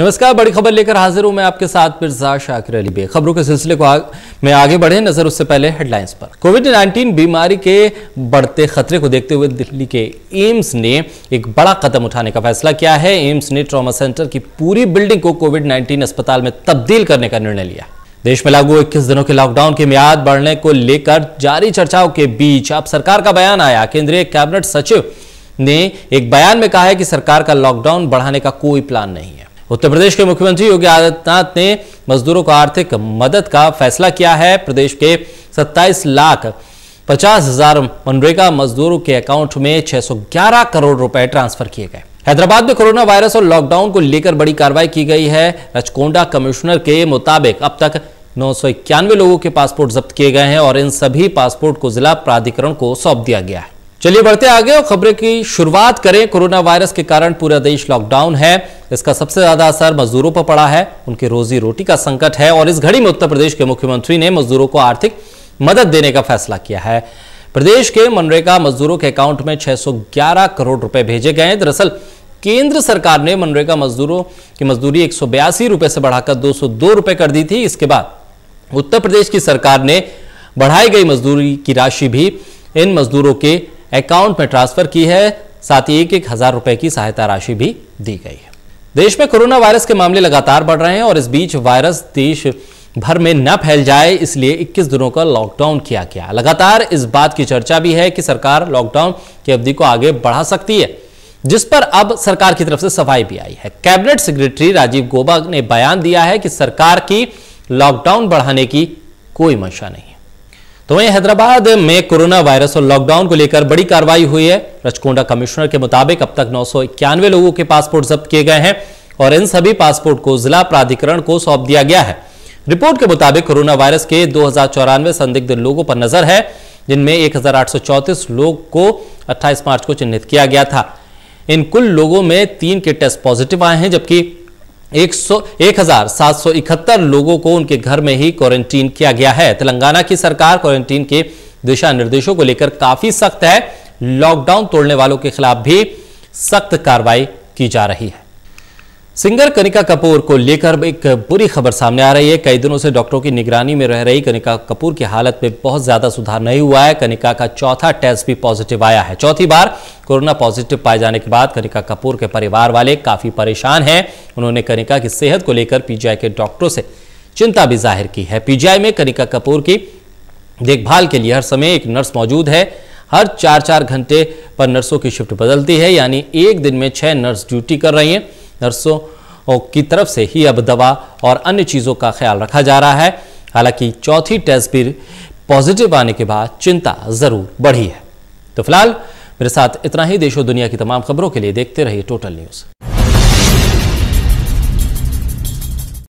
नमस्कार बड़ी खबर लेकर हाजिर हूं मैं आपके साथ मिर्जा शाकिर अली बे खबरों के सिलसिले को आग, मैं आगे बढ़े नजर उससे पहले हेडलाइंस पर कोविड 19 बीमारी के बढ़ते खतरे को देखते हुए दिल्ली के एम्स ने एक बड़ा कदम उठाने का फैसला किया है एम्स ने ट्रॉमा सेंटर की पूरी बिल्डिंग को कोविड नाइन्टीन अस्पताल में तब्दील करने का निर्णय लिया देश में लागू इक्कीस दिनों के लॉकडाउन की मियाद बढ़ने को लेकर जारी चर्चाओं के बीच अब सरकार का बयान आया केंद्रीय कैबिनेट सचिव ने एक बयान में कहा है कि सरकार का लॉकडाउन बढ़ाने का कोई प्लान नहीं है उत्तर प्रदेश के मुख्यमंत्री योगी आदित्यनाथ ने मजदूरों को आर्थिक मदद का फैसला किया है प्रदेश के 27 लाख पचास हजार मनरेगा मजदूरों के अकाउंट में 611 करोड़ रुपए ट्रांसफर किए गए हैदराबाद में कोरोना वायरस और लॉकडाउन को लेकर बड़ी कार्रवाई की गई है रचकोंडा कमिश्नर के मुताबिक अब तक नौ लोगों के पासपोर्ट जब्त किए गए हैं और इन सभी पासपोर्ट को जिला प्राधिकरण को सौंप दिया गया है चलिए बढ़ते आगे और खबरें की शुरुआत करें कोरोना वायरस के कारण पूरा देश लॉकडाउन है इसका सबसे ज्यादा असर मजदूरों पर पड़ा है उनकी रोजी रोटी का संकट है और इस घड़ी में उत्तर प्रदेश के मुख्यमंत्री ने मजदूरों को आर्थिक मदद देने का फैसला किया है प्रदेश के मनरेगा मजदूरों के अकाउंट में 611 करोड़ रुपए भेजे गए हैं दरअसल केंद्र सरकार ने मनरेगा मजदूरों की मजदूरी एक रुपए से बढ़ाकर दो रुपए कर दी थी इसके बाद उत्तर प्रदेश की सरकार ने बढ़ाई गई मजदूरी की राशि भी इन मजदूरों के अकाउंट में ट्रांसफर की है साथ ही एक एक हजार रुपए की सहायता राशि भी दी गई है देश में कोरोना वायरस के मामले लगातार बढ़ रहे हैं और इस बीच वायरस देश भर में न फैल जाए इसलिए 21 दिनों का लॉकडाउन किया गया लगातार इस बात की चर्चा भी है कि सरकार लॉकडाउन की अवधि को आगे बढ़ा सकती है जिस पर अब सरकार की तरफ से सफाई भी आई है कैबिनेट सेक्रेटरी राजीव गोबा ने बयान दिया है कि सरकार की लॉकडाउन बढ़ाने की कोई मंशा नहीं तो वहीं हैदराबाद में कोरोना वायरस और लॉकडाउन को लेकर बड़ी कार्रवाई हुई है रचकोंडा कमिश्नर के मुताबिक अब तक नौ लोगों के पासपोर्ट जब्त किए गए हैं और इन सभी पासपोर्ट को जिला प्राधिकरण को सौंप दिया गया है रिपोर्ट के मुताबिक कोरोना वायरस के दो संदिग्ध लोगों पर नजर है जिनमें एक लोग को 28 मार्च को चिन्हित किया गया था इन कुल लोगों में तीन के टेस्ट पॉजिटिव आए हैं जबकि एक सौ एक हजार सात सौ इकहत्तर लोगों को उनके घर में ही क्वारंटीन किया गया है तेलंगाना की सरकार क्वारंटीन के दिशा निर्देशों को लेकर काफी सख्त है लॉकडाउन तोड़ने वालों के खिलाफ भी सख्त कार्रवाई की जा रही है सिंगर कनिका कपूर को लेकर एक बुरी खबर सामने आ रही है कई दिनों से डॉक्टरों की निगरानी में रह रही कनिका कपूर की हालत में बहुत ज्यादा सुधार नहीं हुआ है कनिका का चौथा टेस्ट भी पॉजिटिव आया है चौथी बार कोरोना पॉजिटिव पाए जाने के बाद कनिका कपूर के परिवार वाले काफी परेशान हैं उन्होंने कनिका की सेहत को लेकर पीजीआई के डॉक्टरों से चिंता भी जाहिर की है पीजीआई में कनिका कपूर की देखभाल के लिए हर समय एक नर्स मौजूद है हर चार चार घंटे पर नर्सों की शिफ्ट बदलती है यानी एक दिन में छह नर्स ड्यूटी कर रही हैं नर्सों की तरफ से ही अब दवा और अन्य चीज़ों का ख्याल रखा जा रहा है हालांकि चौथी टेस्ट भी पॉजिटिव आने के बाद चिंता ज़रूर बढ़ी है तो फिलहाल मेरे साथ इतना ही देशों दुनिया की तमाम खबरों के लिए देखते रहिए टोटल न्यूज़